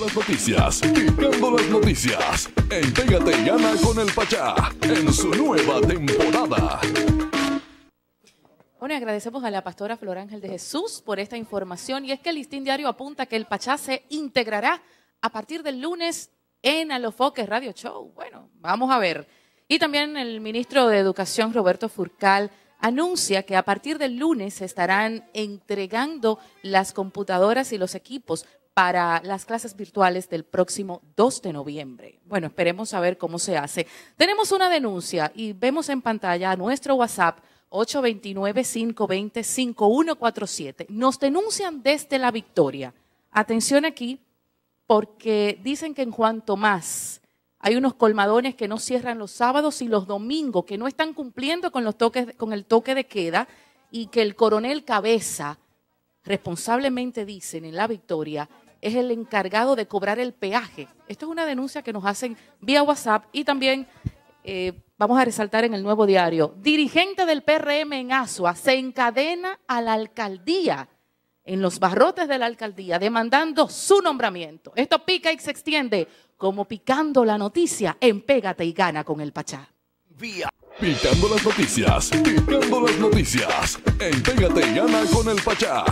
las noticias, las noticias. entégate y gana con el Pachá en su nueva temporada. Bueno, agradecemos a la pastora Flor Ángel de Jesús por esta información. Y es que el listín diario apunta que el Pachá se integrará a partir del lunes en Foques Radio Show. Bueno, vamos a ver. Y también el ministro de Educación, Roberto Furcal, anuncia que a partir del lunes se estarán entregando las computadoras y los equipos para las clases virtuales del próximo 2 de noviembre. Bueno, esperemos a ver cómo se hace. Tenemos una denuncia y vemos en pantalla nuestro WhatsApp 829-520-5147. Nos denuncian desde la Victoria. Atención aquí, porque dicen que en Juan Tomás hay unos colmadones que no cierran los sábados y los domingos, que no están cumpliendo con, los toques, con el toque de queda y que el coronel Cabeza responsablemente dicen en la Victoria es el encargado de cobrar el peaje. Esto es una denuncia que nos hacen vía WhatsApp y también eh, vamos a resaltar en el nuevo diario. Dirigente del PRM en Asua se encadena a la alcaldía, en los barrotes de la alcaldía, demandando su nombramiento. Esto pica y se extiende, como picando la noticia en Pégate y Gana con el Pachá. Vía. Picando las noticias, picando las noticias, en Pégate y Gana con el Pachá.